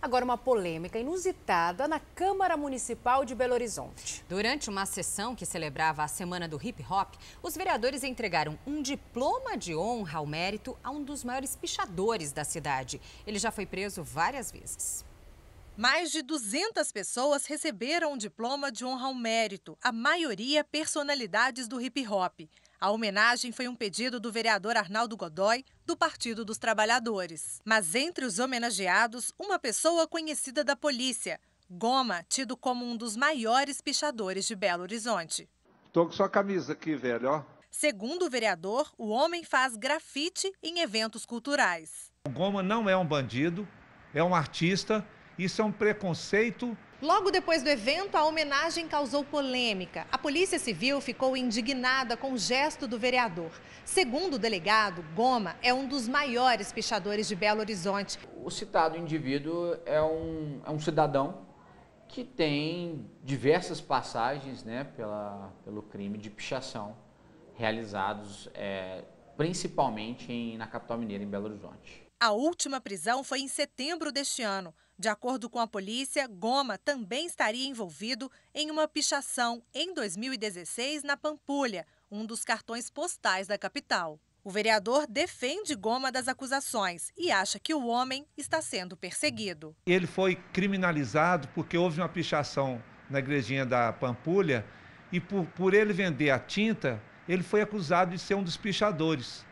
Agora, uma polêmica inusitada na Câmara Municipal de Belo Horizonte. Durante uma sessão que celebrava a Semana do Hip Hop, os vereadores entregaram um diploma de honra ao mérito a um dos maiores pichadores da cidade. Ele já foi preso várias vezes. Mais de 200 pessoas receberam o diploma de honra ao mérito, a maioria personalidades do hip hop. A homenagem foi um pedido do vereador Arnaldo Godoy, do Partido dos Trabalhadores. Mas entre os homenageados, uma pessoa conhecida da polícia, Goma, tido como um dos maiores pichadores de Belo Horizonte. Estou com sua camisa aqui, velho, ó. Segundo o vereador, o homem faz grafite em eventos culturais. O Goma não é um bandido, é um artista isso é um preconceito. Logo depois do evento, a homenagem causou polêmica. A Polícia Civil ficou indignada com o gesto do vereador. Segundo o delegado, Goma é um dos maiores pichadores de Belo Horizonte. O citado indivíduo é um, é um cidadão que tem diversas passagens né, pela, pelo crime de pichação realizados é, principalmente em, na capital mineira, em Belo Horizonte. A última prisão foi em setembro deste ano. De acordo com a polícia, Goma também estaria envolvido em uma pichação em 2016 na Pampulha, um dos cartões postais da capital. O vereador defende Goma das acusações e acha que o homem está sendo perseguido. Ele foi criminalizado porque houve uma pichação na igrejinha da Pampulha e por, por ele vender a tinta, ele foi acusado de ser um dos pichadores.